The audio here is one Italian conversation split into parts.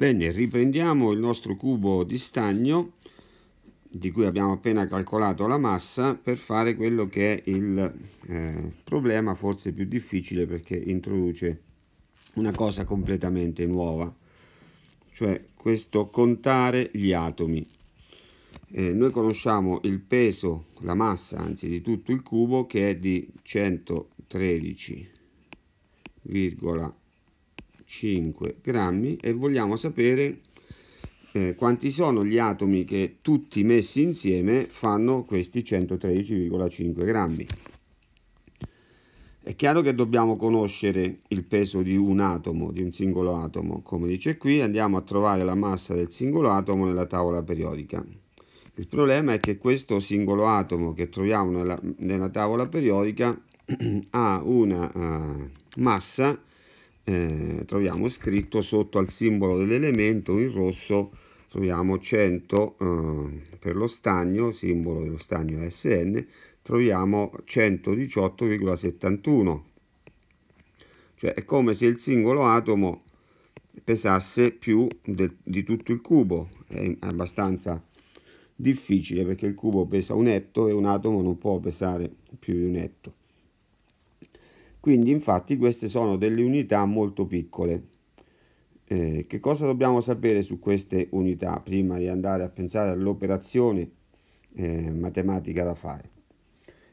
Bene, riprendiamo il nostro cubo di stagno di cui abbiamo appena calcolato la massa per fare quello che è il eh, problema forse più difficile perché introduce una cosa completamente nuova, cioè questo contare gli atomi. Eh, noi conosciamo il peso, la massa anzi di tutto il cubo che è di 113,5 5 grammi e vogliamo sapere eh, quanti sono gli atomi che tutti messi insieme fanno questi 113,5 grammi. È chiaro che dobbiamo conoscere il peso di un atomo, di un singolo atomo. Come dice qui, andiamo a trovare la massa del singolo atomo nella tavola periodica. Il problema è che questo singolo atomo che troviamo nella, nella tavola periodica ha una uh, massa eh, troviamo scritto sotto al simbolo dell'elemento in rosso troviamo 100 eh, per lo stagno, simbolo dello stagno SN, troviamo 118,71. Cioè è come se il singolo atomo pesasse più de, di tutto il cubo, è abbastanza difficile perché il cubo pesa un etto e un atomo non può pesare più di un etto. Quindi infatti queste sono delle unità molto piccole. Eh, che cosa dobbiamo sapere su queste unità prima di andare a pensare all'operazione eh, matematica da fare?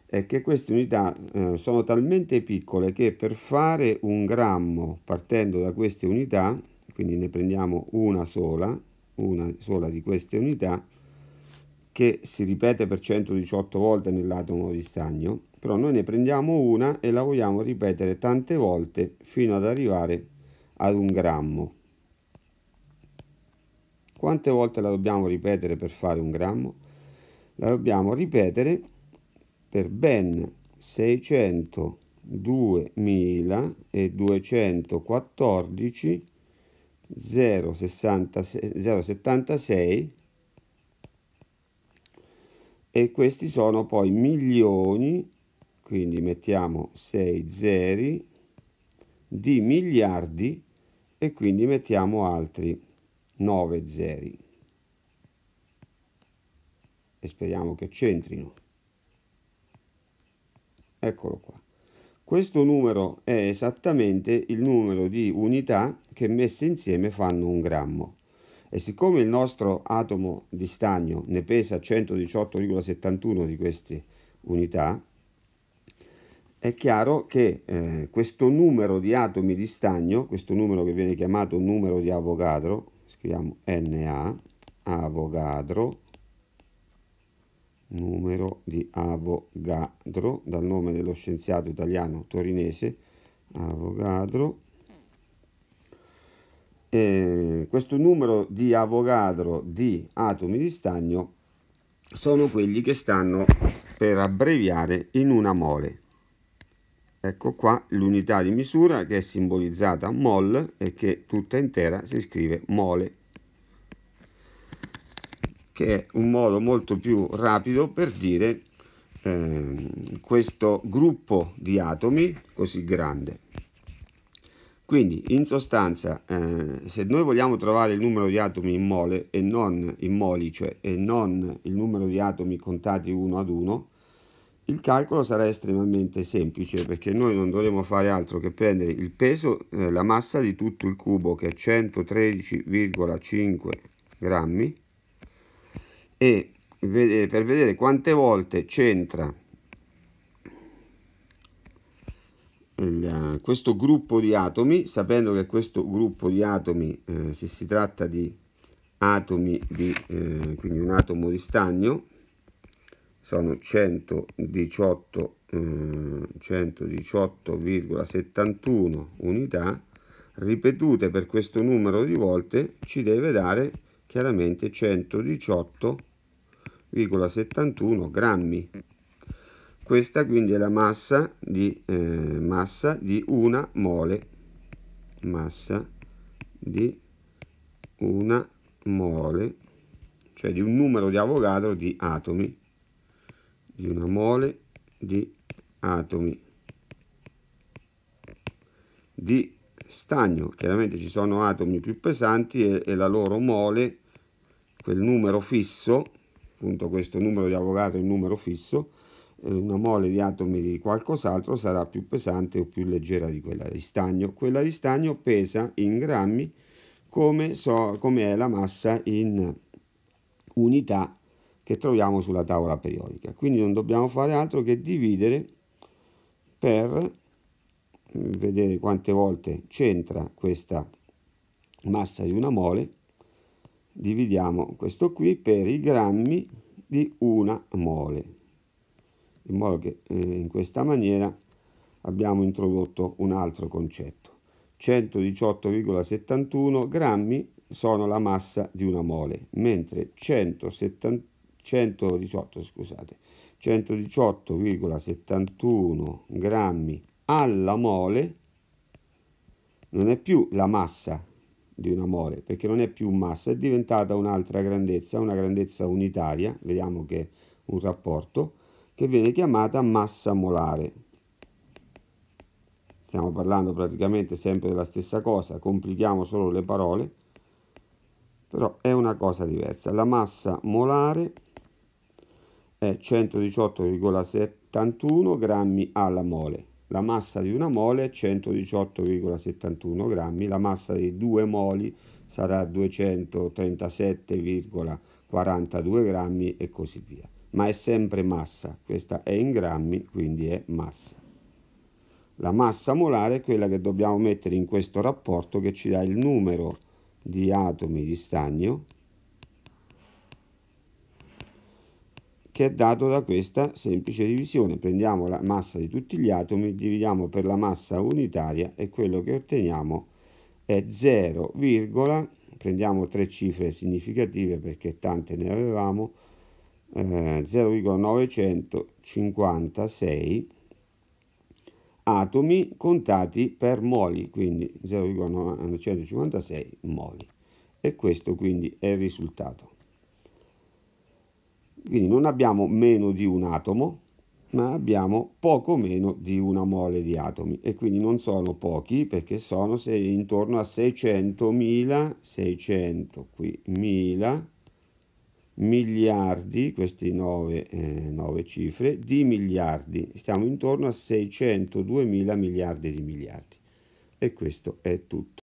È che queste unità eh, sono talmente piccole che per fare un grammo partendo da queste unità, quindi ne prendiamo una sola, una sola di queste unità, che si ripete per 118 volte nell'atomo di stagno, però noi ne prendiamo una e la vogliamo ripetere tante volte fino ad arrivare ad un grammo. Quante volte la dobbiamo ripetere per fare un grammo? La dobbiamo ripetere per ben 602.214 e questi sono poi milioni, quindi mettiamo 6 zeri, di miliardi e quindi mettiamo altri 9 zeri. E speriamo che centrino. Eccolo qua. Questo numero è esattamente il numero di unità che messe insieme fanno un grammo. E siccome il nostro atomo di stagno ne pesa 118,71 di queste unità, è chiaro che eh, questo numero di atomi di stagno, questo numero che viene chiamato numero di Avogadro, scriviamo Na, Avogadro, numero di Avogadro, dal nome dello scienziato italiano torinese, Avogadro, eh, questo numero di Avogadro di atomi di stagno sono quelli che stanno per abbreviare in una mole. Ecco qua l'unità di misura che è simbolizzata mol e che tutta intera si scrive mole, che è un modo molto più rapido per dire eh, questo gruppo di atomi così grande. Quindi, in sostanza, eh, se noi vogliamo trovare il numero di atomi in mole e non in moli, cioè e non il numero di atomi contati uno ad uno, il calcolo sarà estremamente semplice perché noi non dovremo fare altro che prendere il peso, eh, la massa di tutto il cubo che è 113,5 grammi e per vedere quante volte c'entra il, eh, questo gruppo di atomi, sapendo che questo gruppo di atomi, eh, se si tratta di atomi di, eh, quindi un atomo di stagno, sono 118,71 eh, 118 unità ripetute per questo numero di volte ci deve dare chiaramente 118,71 grammi questa quindi è la massa di, eh, massa di una mole massa di una mole cioè di un numero di Avogadro di atomi di una mole di atomi di stagno chiaramente ci sono atomi più pesanti e, e la loro mole quel numero fisso appunto questo numero di Avogadro è un numero fisso una mole di atomi di qualcos'altro sarà più pesante o più leggera di quella di stagno. Quella di stagno pesa in grammi come, so, come è la massa in unità che troviamo sulla tavola periodica. Quindi non dobbiamo fare altro che dividere per vedere quante volte c'entra questa massa di una mole. Dividiamo questo qui per i grammi di una mole in modo che eh, in questa maniera abbiamo introdotto un altro concetto. 118,71 grammi sono la massa di una mole, mentre 118, 118,71 grammi alla mole non è più la massa di una mole, perché non è più massa, è diventata un'altra grandezza, una grandezza unitaria, vediamo che è un rapporto, che viene chiamata massa molare. Stiamo parlando praticamente sempre della stessa cosa, complichiamo solo le parole, però è una cosa diversa. La massa molare è 118,71 grammi alla mole. La massa di una mole è 118,71 grammi, la massa di due moli sarà 237,42 grammi e così via ma è sempre massa, questa è in grammi, quindi è massa. La massa molare è quella che dobbiamo mettere in questo rapporto che ci dà il numero di atomi di stagno che è dato da questa semplice divisione. Prendiamo la massa di tutti gli atomi, dividiamo per la massa unitaria e quello che otteniamo è 0, prendiamo tre cifre significative perché tante ne avevamo, 0,956 eh, atomi contati per moli, quindi 0,956 moli. E questo quindi è il risultato. Quindi non abbiamo meno di un atomo, ma abbiamo poco meno di una mole di atomi e quindi non sono pochi perché sono intorno a 600.000, 600 qui 1000 miliardi, queste nove, eh, nove cifre, di miliardi, stiamo intorno a 602 mila miliardi di miliardi. E questo è tutto.